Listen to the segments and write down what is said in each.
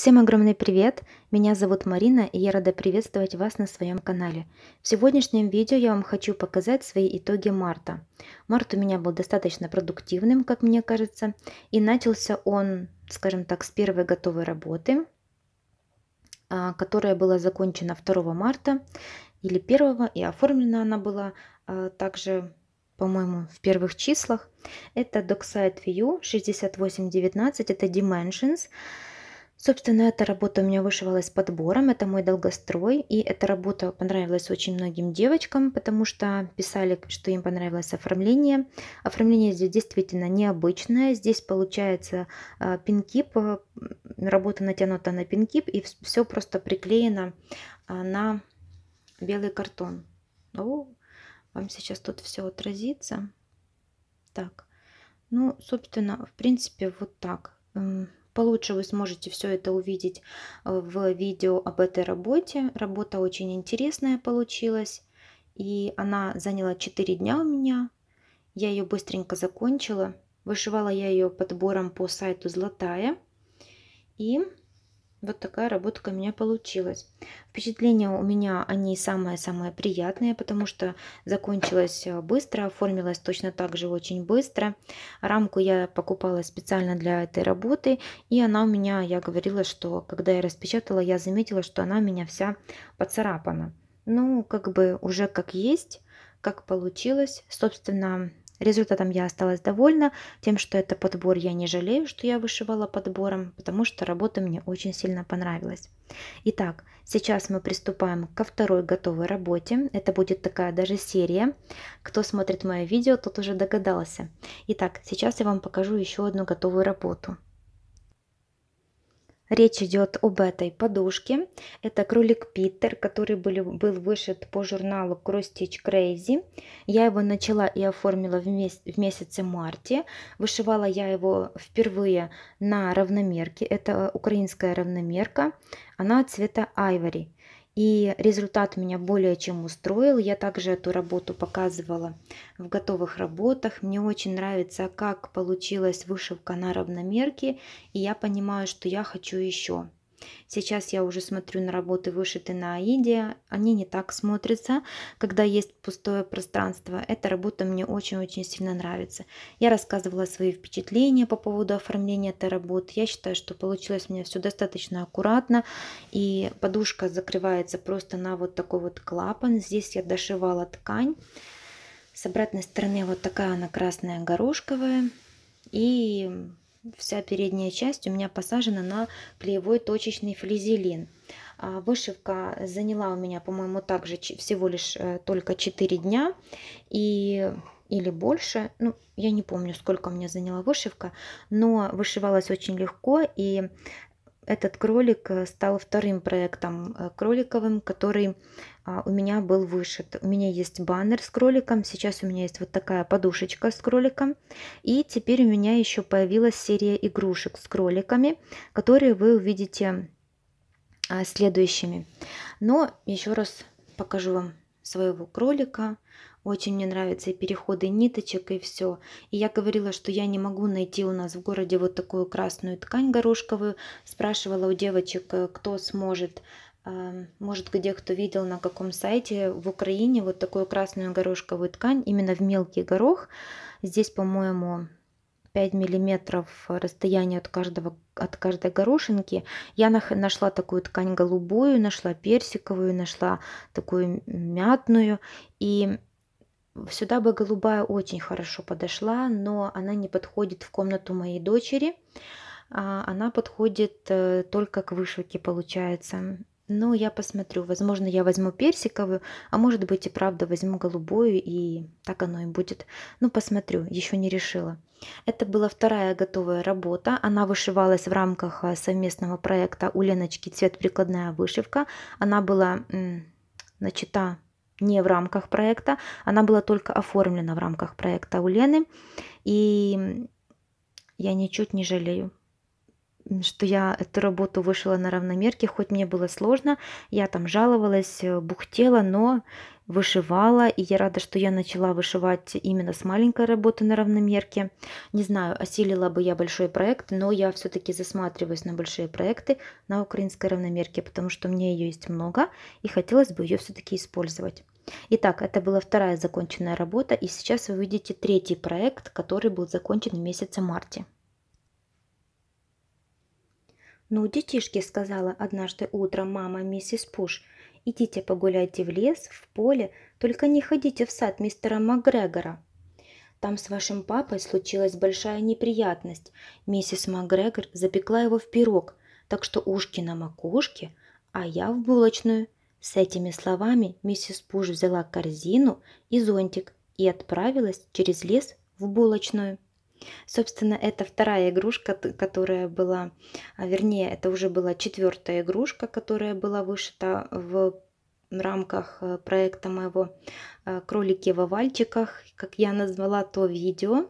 Всем огромный привет! Меня зовут Марина и я рада приветствовать вас на своем канале. В сегодняшнем видео я вам хочу показать свои итоги марта. Март у меня был достаточно продуктивным, как мне кажется, и начался он, скажем так, с первой готовой работы, а, которая была закончена 2 марта или 1 и оформлена она была а, также по-моему, в первых числах. Это DocSite View 6819, это Dimensions. Собственно, эта работа у меня вышивалась подбором, это мой долгострой, и эта работа понравилась очень многим девочкам, потому что писали, что им понравилось оформление. Оформление здесь действительно необычное, здесь получается а, пинкип, э, работа натянута на пинкип, и все просто приклеено а, на белый картон. О, вам сейчас тут все отразится. Так, ну, собственно, в принципе, вот так Получше вы сможете все это увидеть э, в видео об этой работе. Работа очень интересная получилась. И она заняла 4 дня у меня. Я ее быстренько закончила. Вышивала я ее подбором по сайту «Золотая». И вот такая работа у меня получилась. Впечатления у меня они самые-самые приятные, потому что закончилась э, быстро, оформилась точно так же очень быстро. Рамку я покупала специально для этой работы, и она у меня, я говорила, что когда я распечатала, я заметила, что она у меня вся поцарапана. Ну, как бы уже как есть, как получилось. Собственно, Результатом я осталась довольна, тем, что это подбор я не жалею, что я вышивала подбором, потому что работа мне очень сильно понравилась. Итак, сейчас мы приступаем ко второй готовой работе. Это будет такая даже серия. Кто смотрит мое видео, тот уже догадался. Итак, сейчас я вам покажу еще одну готовую работу. Речь идет об этой подушке. Это кролик Питер, который был, был вышит по журналу Cross Crazy. Я его начала и оформила в, меся в месяце марте. Вышивала я его впервые на равномерке. Это украинская равномерка. Она цвета айвори. И результат меня более чем устроил. Я также эту работу показывала в готовых работах. Мне очень нравится, как получилась вышивка на равномерке. И я понимаю, что я хочу еще. Сейчас я уже смотрю на работы, вышиты на Аиде. Они не так смотрятся, когда есть пустое пространство. Эта работа мне очень-очень сильно нравится. Я рассказывала свои впечатления по поводу оформления этой работы. Я считаю, что получилось у меня все достаточно аккуратно. И подушка закрывается просто на вот такой вот клапан. Здесь я дошивала ткань. С обратной стороны вот такая она красная горошковая. И вся передняя часть у меня посажена на клеевой точечный флизелин. А, вышивка заняла у меня, по-моему, также всего лишь э, только 4 дня и, или больше. Ну, я не помню, сколько у меня заняла вышивка, но вышивалась очень легко и этот кролик э, стал вторым проектом э, кроликовым, который а, у меня был вышит. У меня есть баннер с кроликом, сейчас у меня есть вот такая подушечка с кроликом. И теперь у меня еще появилась серия игрушек с кроликами, которые вы увидите а, следующими. Но еще раз покажу вам своего кролика. Очень мне нравятся и переходы ниточек, и все. И я говорила, что я не могу найти у нас в городе вот такую красную ткань горошковую. Спрашивала у девочек, э, кто сможет эм, может, где кто видел на каком сайте, в Украине вот такую красную горошковую ткань, именно в мелкий горох. Здесь, по-моему, 5 миллиметров расстояние от, каждого, от каждой горошинки. Я нашла такую ткань голубую, нашла персиковую, нашла такую мятную. И Сюда бы голубая очень хорошо подошла, но она не подходит в комнату моей дочери. А, она подходит э, только к вышивке, получается. Но я посмотрю. Возможно, я возьму персиковую, а может быть и правда возьму голубую, и так оно и будет. Ну, посмотрю, еще не решила. Это была вторая готовая работа. Она вышивалась в рамках э, совместного проекта у Леночки «Цвет прикладная вышивка». Она была начата не в рамках проекта, она была только оформлена в рамках проекта у Лены. И я ничуть не жалею, что я эту работу вышла на равномерке, хоть мне было сложно, я там жаловалась, э, бухтела, но вышивала, и я рада, что я начала вышивать именно с маленькой работы на равномерке. Не знаю, осилила бы я большой проект, но я все-таки засматриваюсь на большие проекты на украинской равномерке, потому что мне ее есть много, и хотелось бы ее все-таки использовать. Итак, это была вторая законченная работа, и сейчас вы увидите третий проект, который был закончен в месяце марте. «Ну, детишки», — сказала однажды утром мама миссис Пуш, — «идите погуляйте в лес, в поле, только не ходите в сад мистера МакГрегора». Там с вашим папой случилась большая неприятность. Миссис МакГрегор запекла его в пирог, так что ушки на макушке, а я в булочную — с этими словами миссис Пуш взяла корзину и зонтик и отправилась через лес в булочную. Собственно, это вторая игрушка, которая была, а вернее, это уже была четвертая игрушка, которая была вышита в рамках э, проекта моего э, «Кролики в овальчиках», как я назвала то видео.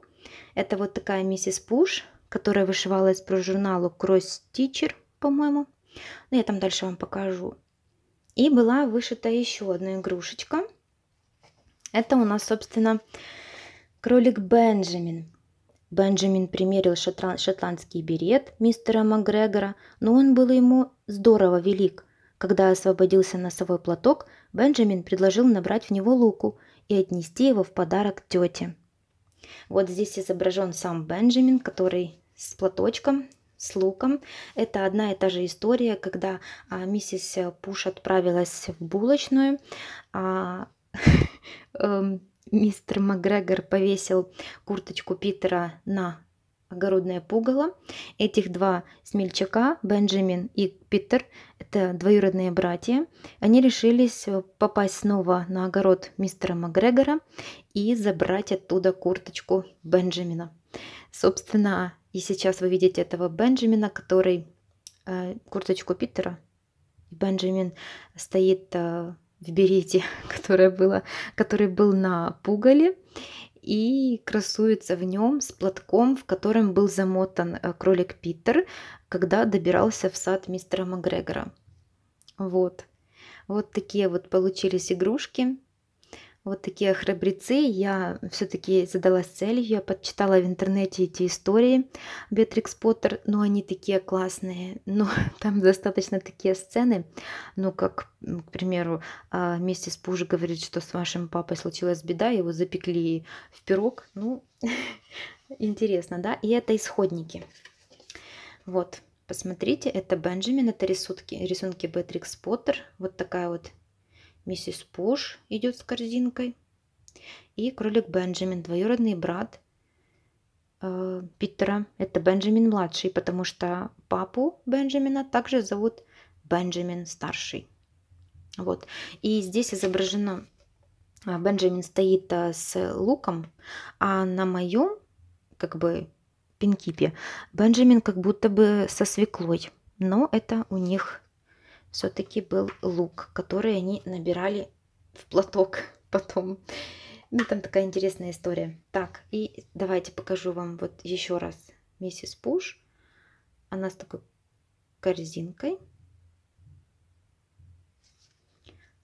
Это вот такая миссис Пуш, которая вышивалась по журналу Cross Teacher, по-моему. Но ну, я там дальше вам покажу. И была вышита еще одна игрушечка. Это у нас, собственно, кролик Бенджамин. Бенджамин примерил шотландский берет мистера Макгрегора, но он был ему здорово велик. Когда освободился носовой платок, Бенджамин предложил набрать в него луку и отнести его в подарок тете. Вот здесь изображен сам Бенджамин, который с платочком с луком. Это одна и та же история, когда а, миссис Пуш отправилась в булочную. А, эм, мистер Макгрегор повесил курточку Питера на огородное пугало. Этих два смельчака, Бенджамин и Питер, это двоюродные братья, они решились попасть снова на огород мистера Макгрегора и забрать оттуда курточку Бенджамина. Собственно, и сейчас вы видите этого Бенджамина, который э, курточку Питера. Бенджамин стоит э, в берете, которая была, который был на пугале, и красуется в нем с платком, в котором был замотан э, кролик Питер, когда добирался в сад мистера Макгрегора. Вот. Вот такие вот получились игрушки вот такие храбрецы. Я все-таки задалась целью, я подчитала в интернете эти истории Бетрикс Поттер, но они такие классные, но там достаточно такие сцены, ну как, к примеру, вместе а, с Пуж говорит, что с вашим папой случилась беда, его запекли в пирог, ну, интересно, да, и это исходники. Вот, посмотрите, это Бенджамин, это рисунки, рисунки Бетрикс Поттер, вот такая вот Миссис Пуш идет с корзинкой. И кролик Бенджамин, двоюродный брат э, Питера. Это Бенджамин младший, потому что папу Бенджамина также зовут Бенджамин старший. Вот. И здесь изображено, э, Бенджамин стоит э, с луком, а на моем, как бы, пинкипе Бенджамин как будто бы со свеклой. Но это у них все-таки был лук, который они набирали в платок потом. Ну, там такая интересная история. Так, и давайте покажу вам вот еще раз миссис Пуш. Она с такой корзинкой.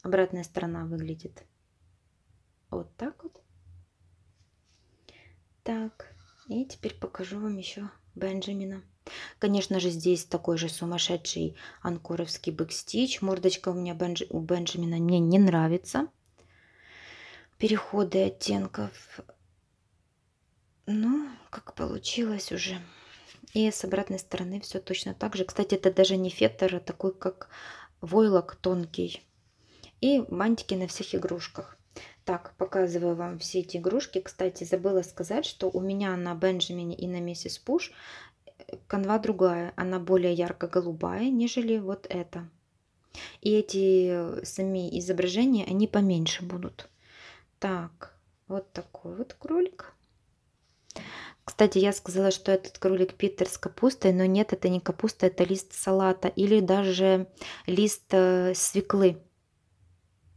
Обратная сторона выглядит вот так вот. Так, и теперь покажу вам еще Бенджамина. Конечно же, здесь такой же сумасшедший анкоровский бэкстич. Мордочка у меня Бенджи... у Бенджамина мне не нравится. Переходы оттенков. Ну, как получилось уже. И с обратной стороны все точно так же. Кстати, это даже не фетр, а такой как войлок тонкий. И мантики на всех игрушках. Так, показываю вам все эти игрушки. Кстати, забыла сказать, что у меня на Бенджамине и на Миссис Пуш канва другая, она более ярко-голубая, нежели вот эта. И эти э, сами изображения, они поменьше будут. Так, вот такой вот кролик. Кстати, я сказала, что этот кролик Питер с капустой, но нет, это не капуста, это лист салата или даже лист э, свеклы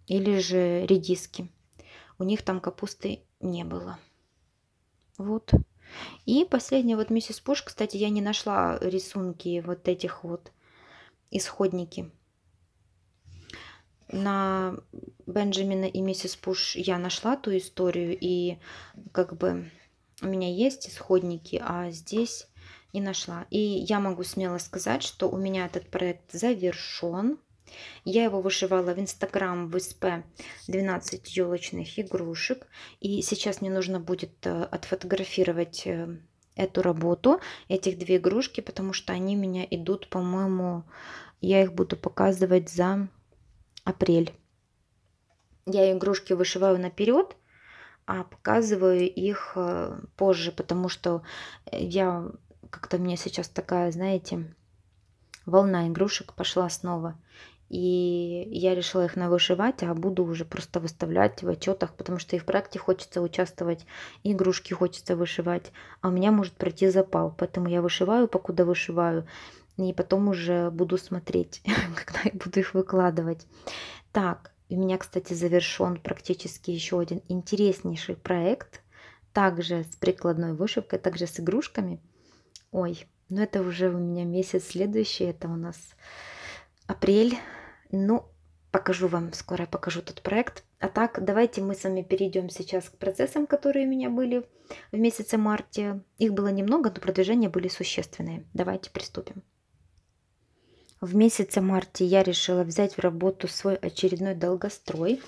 или же редиски. У них там капусты не было. Вот. И последняя вот миссис Пуш, кстати, я не нашла рисунки вот этих вот исходники. На Бенджамина и миссис Пуш я нашла ту историю, и как бы у меня есть исходники, а здесь не нашла. И я могу смело сказать, что у меня этот проект завершен. Я его вышивала в Инстаграм в СП 12 елочных игрушек. И сейчас мне нужно будет э, отфотографировать э, эту работу, этих две игрушки, потому что они у меня идут, по-моему, я их буду показывать за апрель. Я игрушки вышиваю наперед, а показываю их э, позже, потому что я как-то мне сейчас такая, знаете, волна игрушек пошла снова. И я решила их навышивать, а буду уже просто выставлять в отчетах, потому что и в проекте хочется участвовать, и игрушки хочется вышивать. А у меня может пройти запал, поэтому я вышиваю, покуда вышиваю. И потом уже буду смотреть, когда я буду их выкладывать. Так, у меня, кстати, завершен практически еще один интереснейший проект. Также с прикладной вышивкой, также с игрушками. Ой, ну это уже у меня месяц следующий, это у нас апрель ну, покажу вам, скоро покажу тот проект. А так, давайте мы с вами перейдем сейчас к процессам, которые у меня были в месяце марте. Их было немного, но продвижения были существенные. Давайте приступим. В месяце марте я решила взять в работу свой очередной долгострой.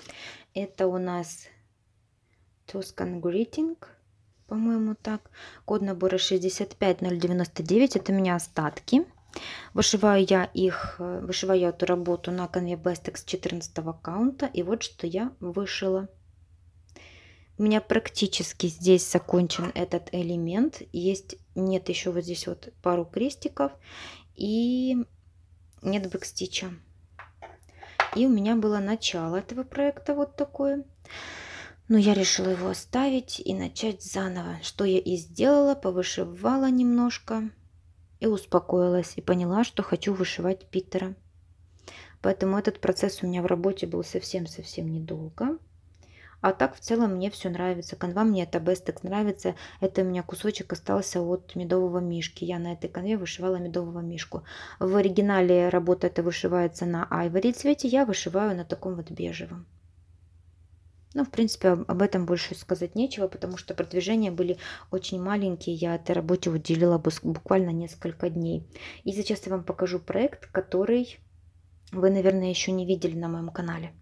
Это у нас Toscan Greeting, по-моему так. Код набора 65099, это у меня остатки. Вышиваю я их, э, вышиваю эту работу на конве Bestex 14 аккаунта. И вот что я вышила. У меня практически здесь закончен этот элемент. Есть, нет еще вот здесь вот пару крестиков. И нет бэкстича. И у меня было начало этого проекта вот такое. Но я решила его оставить и начать заново. Что я и сделала, повышивала немножко и успокоилась, и поняла, что хочу вышивать Питера. Поэтому этот процесс у меня в работе был совсем-совсем недолго. А так в целом мне все нравится. Канва мне это Бестекс нравится. Это у меня кусочек остался от медового мишки. Я на этой конве вышивала медового мишку. В оригинале работа эта вышивается на айвори цвете. Я вышиваю на таком вот бежевом. Ну, в принципе, об этом больше сказать нечего, потому что продвижения были очень маленькие. Я этой работе уделила буквально несколько дней. И сейчас я вам покажу проект, который вы, наверное, еще не видели на моем канале.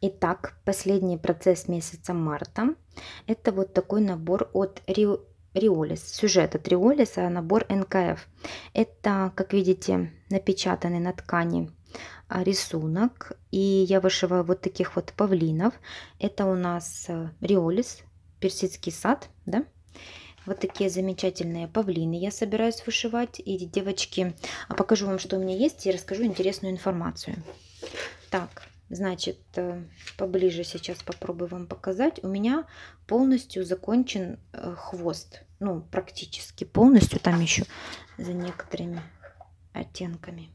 Итак, последний процесс месяца марта. Это вот такой набор от Риолис, сюжет от Риолиса, а набор НКФ. Это, как видите, напечатанный на ткани а, рисунок. И я вышиваю вот таких вот павлинов. Это у нас э, риолис, персидский сад, да? Вот такие замечательные павлины я собираюсь вышивать. И, девочки, а покажу вам, что у меня есть, и расскажу интересную информацию. Так, значит, э, поближе сейчас попробую вам показать. У меня полностью закончен э, хвост. Ну, практически полностью, там еще за некоторыми оттенками.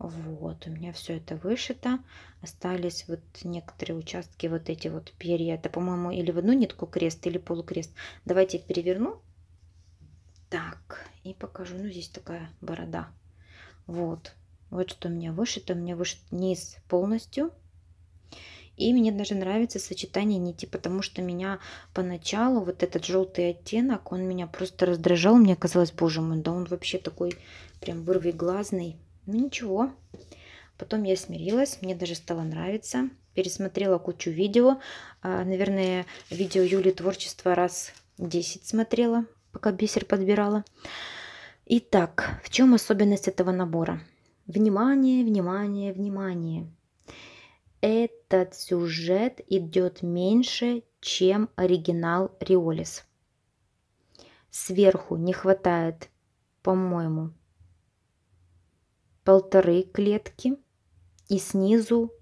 Вот, у меня все это вышито. Остались вот некоторые участки, вот эти вот перья. Это, по-моему, или в одну нитку крест, или полукрест. Давайте их переверну. Так, и покажу. Ну, здесь такая борода. Вот, вот что у меня вышито. У меня вышит низ полностью. И мне даже нравится сочетание нити, потому что меня поначалу вот этот желтый оттенок, он меня просто раздражал. Мне казалось, боже мой, да он вообще такой прям вырвиглазный. глазный ну ничего. Потом я смирилась, мне даже стало нравиться. Пересмотрела кучу видео. А, наверное, видео Юли творчества раз 10 смотрела, пока бисер подбирала. Итак, в чем особенность этого набора? Внимание, внимание, внимание. Этот сюжет идет меньше, чем оригинал Риолис. Сверху не хватает, по-моему, полторы клетки и снизу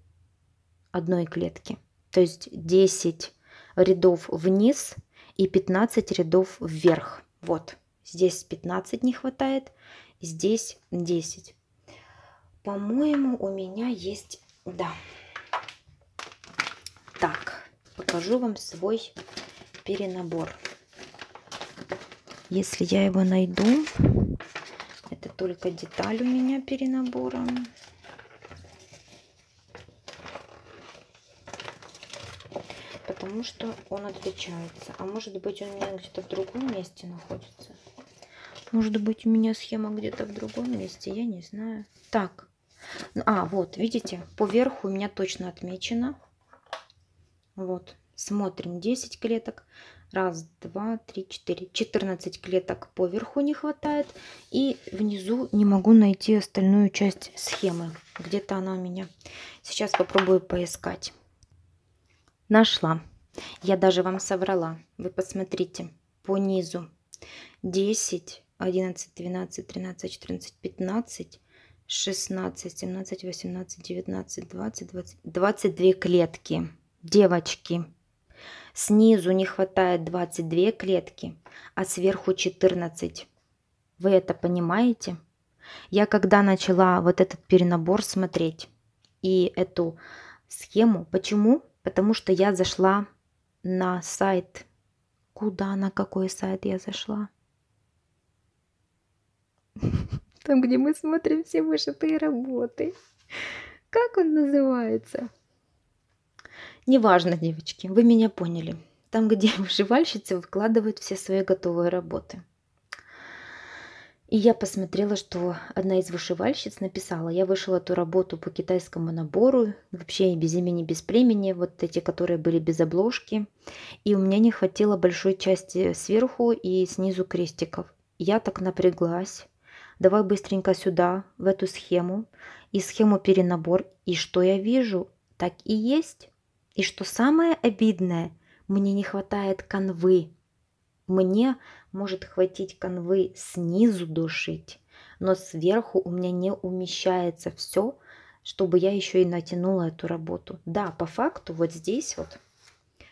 одной клетки. То есть 10 рядов вниз и 15 рядов вверх. Вот, здесь 15 не хватает, здесь 10. По-моему, у меня есть, да. Так, покажу вам свой перенабор. Если я его найду, только деталь у меня перенабора. Потому что он отличается. А может быть он у меня где-то в другом месте находится. Может быть у меня схема где-то в другом месте, я не знаю. Так. А, вот, видите, по верху у меня точно отмечено. Вот, Смотрим 10 клеток. Раз, два, три, четыре. 14 клеток по верху не хватает. И внизу не могу найти остальную часть схемы. Где-то она у меня. Сейчас попробую поискать. Нашла. Я даже вам соврала. Вы посмотрите по низу. 10, 11, 12, 13, 14, 15, 16, 17, 18, 19, 20, 20 22 клетки. Девочки. Снизу не хватает 22 клетки, а сверху 14. Вы это понимаете? Я когда начала вот этот перенабор смотреть и эту схему, почему? Потому что я зашла на сайт. Куда, на какой сайт я зашла? Там, где мы смотрим все вышитые работы. Как он называется? Неважно, девочки, вы меня поняли. Там, где вышивальщицы выкладывают все свои готовые работы. И я посмотрела, что одна из вышивальщиц написала, я вышила эту работу по китайскому набору, вообще без имени, без племени, вот эти, которые были без обложки. И у меня не хватило большой части сверху и снизу крестиков. Я так напряглась. Давай быстренько сюда, в эту схему. И схему перенабор. И что я вижу? Так и есть. И что самое обидное, мне не хватает канвы. Мне может хватить канвы снизу душить, но сверху у меня не умещается все, чтобы я еще и натянула эту работу. Да, по факту вот здесь вот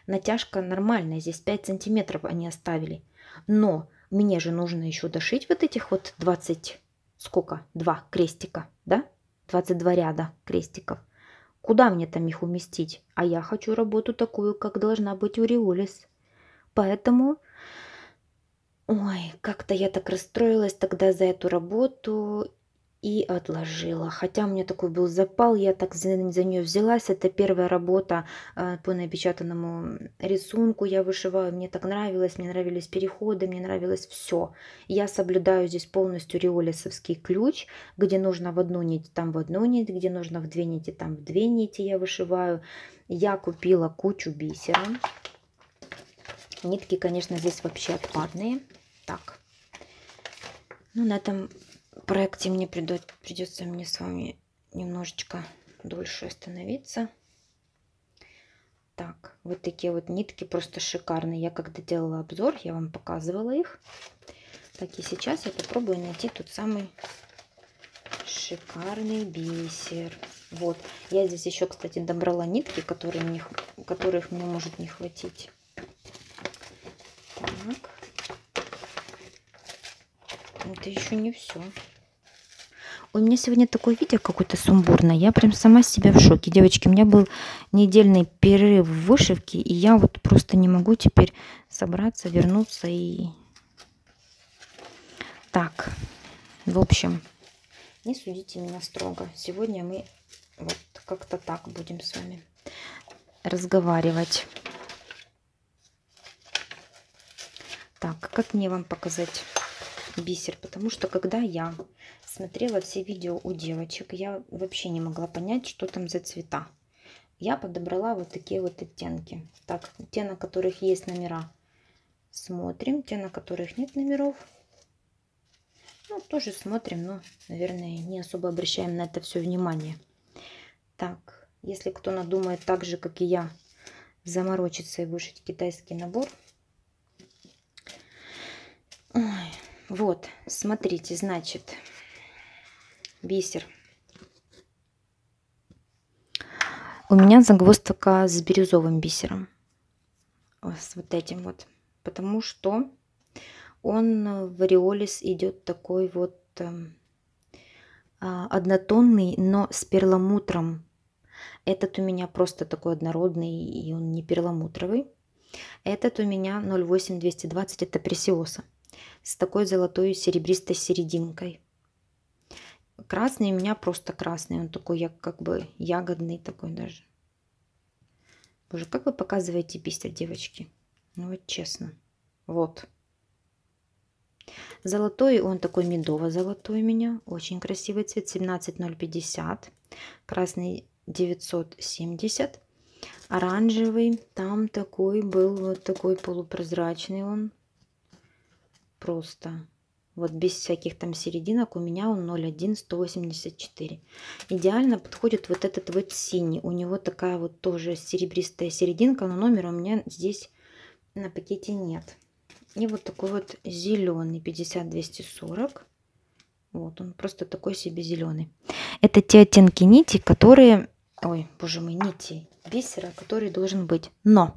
натяжка нормальная, здесь 5 сантиметров они оставили. Но мне же нужно еще дошить вот этих вот 20, сколько? Два крестика, да? 22 ряда крестиков. Куда мне там их уместить? А я хочу работу такую, как должна быть у Риолис. Поэтому... Ой, как-то я так расстроилась тогда за эту работу и отложила. Хотя у меня такой был запал, я так за, за нее взялась. Это первая работа э, по напечатанному рисунку я вышиваю. Мне так нравилось, мне нравились переходы, мне нравилось все. Я соблюдаю здесь полностью риолисовский ключ, где нужно в одну нить, там в одну нить, где нужно в две нити, там в две нити я вышиваю. Я купила кучу бисера. Нитки, конечно, здесь вообще отпадные. Так. Ну, на этом проекте мне придет, придется мне с вами немножечко дольше остановиться. Так, вот такие вот нитки просто шикарные. Я когда делала обзор, я вам показывала их. Так и сейчас я попробую найти тот самый шикарный бисер. Вот. Я здесь еще, кстати, добрала нитки, которые мне, которых мне может не хватить. это еще не все. У меня сегодня такое видео какое-то сумбурное. Я прям сама себя в шоке. Девочки, у меня был недельный перерыв в вышивке, и я вот просто не могу теперь собраться, вернуться и... Так, в общем, не судите меня строго. Сегодня мы вот как-то так будем с вами разговаривать. Так, как мне вам показать? бисер, потому что когда я смотрела все видео у девочек, я вообще не могла понять, что там за цвета. Я подобрала вот такие вот оттенки. Так, те, на которых есть номера, смотрим. Те, на которых нет номеров, ну, тоже смотрим, но, наверное, не особо обращаем на это все внимание. Так, если кто надумает так же, как и я, заморочиться и вышить китайский набор. Ой, вот, смотрите, значит, бисер. У меня загвоздка с бирюзовым бисером. С вот этим вот. Потому что он в ореолис идет такой вот эм, а, однотонный, но с перламутром. Этот у меня просто такой однородный, и он не перламутровый. Этот у меня 0,8220, это пресиоса с такой золотой серебристой серединкой. Красный у меня просто красный, он такой я, как бы ягодный такой даже. Боже, как вы показываете бисер, девочки? Ну вот честно. Вот. Золотой, он такой медово-золотой у меня. Очень красивый цвет, 17050. Красный 970. Оранжевый, там такой был, вот такой полупрозрачный он просто. Вот без всяких там серединок у меня он 0,1-184. Идеально подходит вот этот вот синий. У него такая вот тоже серебристая серединка, но номера у меня здесь на пакете нет. И вот такой вот зеленый 50-240. Вот он просто такой себе зеленый. Это те оттенки нити, которые... Ой, боже мой, нити бисера, который должен быть. Но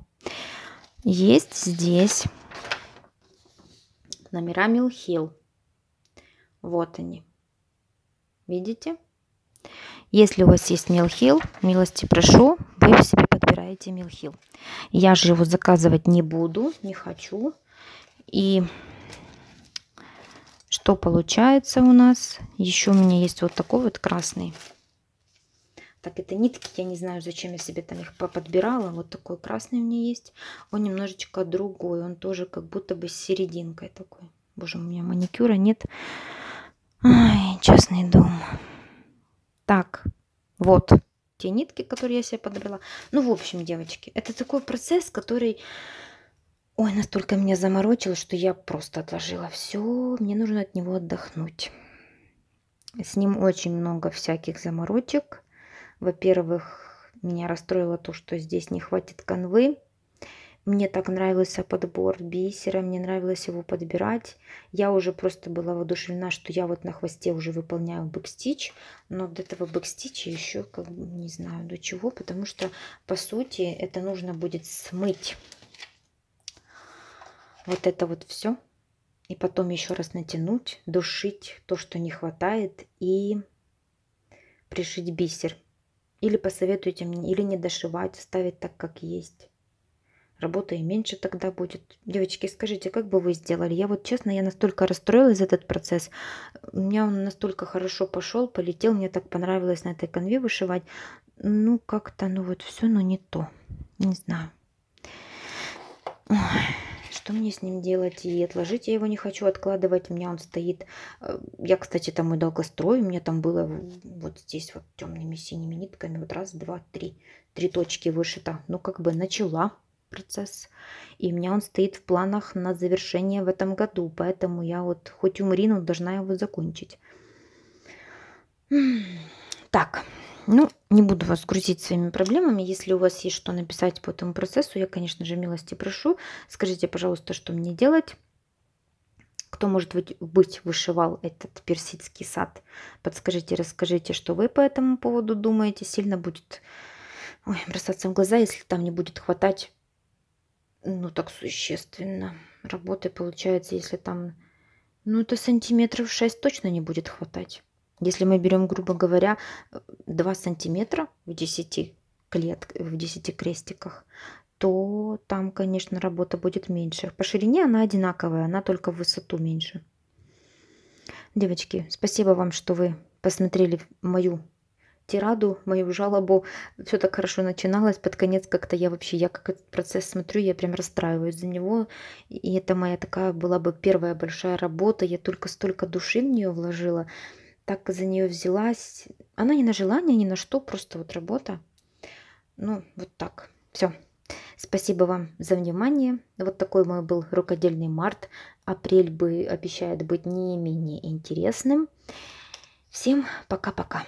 есть здесь номера Милхил. Вот они. Видите? Если у вас есть Милхил, милости прошу, вы себе подбираете Милхил. Я же его заказывать не буду, не хочу. И что получается у нас? Еще у меня есть вот такой вот красный. Так, это нитки, я не знаю, зачем я себе там их подбирала. Вот такой красный у меня есть. Он немножечко другой, он тоже как будто бы с серединкой такой. Боже, у меня маникюра нет. Ай, честный дом. Так, вот те нитки, которые я себе подобрала. Ну, в общем, девочки, это такой процесс, который... Ой, настолько меня заморочил, что я просто отложила все. Мне нужно от него отдохнуть. С ним очень много всяких заморочек. Во-первых, меня расстроило то, что здесь не хватит канвы. Мне так нравился подбор бисера, мне нравилось его подбирать. Я уже просто была воодушевлена, что я вот на хвосте уже выполняю бэкстич, но до этого бэкстича еще как бы не знаю до чего, потому что по сути это нужно будет смыть вот это вот все и потом еще раз натянуть, душить то, что не хватает и пришить бисер. Или посоветуйте мне, или не дошивать, ставить так, как есть. Работа и меньше тогда будет. Девочки, скажите, как бы вы сделали? Я вот честно, я настолько расстроилась за этот процесс. У меня он настолько хорошо пошел, полетел. Мне так понравилось на этой конве вышивать. Ну, как-то, ну вот все, но ну, не то. Не знаю. Ой что мне с ним делать? И отложить я его не хочу откладывать. У меня он стоит. Э, я, кстати, там и долгострой. У меня там было вот здесь вот темными синими нитками. Вот раз, два, три. Три точки вышита. Ну, как бы начала процесс. И у меня он стоит в планах на завершение в этом году. Поэтому я вот хоть умри, но должна его закончить. Так. Ну, не буду вас грузить своими проблемами. Если у вас есть что написать по этому процессу, я, конечно же, милости прошу. Скажите, пожалуйста, что мне делать. Кто, может быть, вышивал этот персидский сад? Подскажите, расскажите, что вы по этому поводу думаете. Сильно будет ой, бросаться в глаза, если там не будет хватать, ну, так существенно работы, получается, если там, ну, это сантиметров 6 точно не будет хватать. Если мы берем, грубо говоря, 2 сантиметра в 10 клетках, в 10 крестиках, то там, конечно, работа будет меньше. По ширине она одинаковая, она только в высоту меньше. Девочки, спасибо вам, что вы посмотрели мою тираду, мою жалобу. Все так хорошо начиналось. Под конец как-то я вообще, я как этот процесс смотрю, я прям расстраиваюсь за него. И это моя такая была бы первая большая работа. Я только столько души в нее вложила так за нее взялась. Она не на желание, ни на что, просто вот работа. Ну, вот так. Все. Спасибо вам за внимание. Вот такой мой был рукодельный март. Апрель бы обещает быть не менее интересным. Всем пока-пока.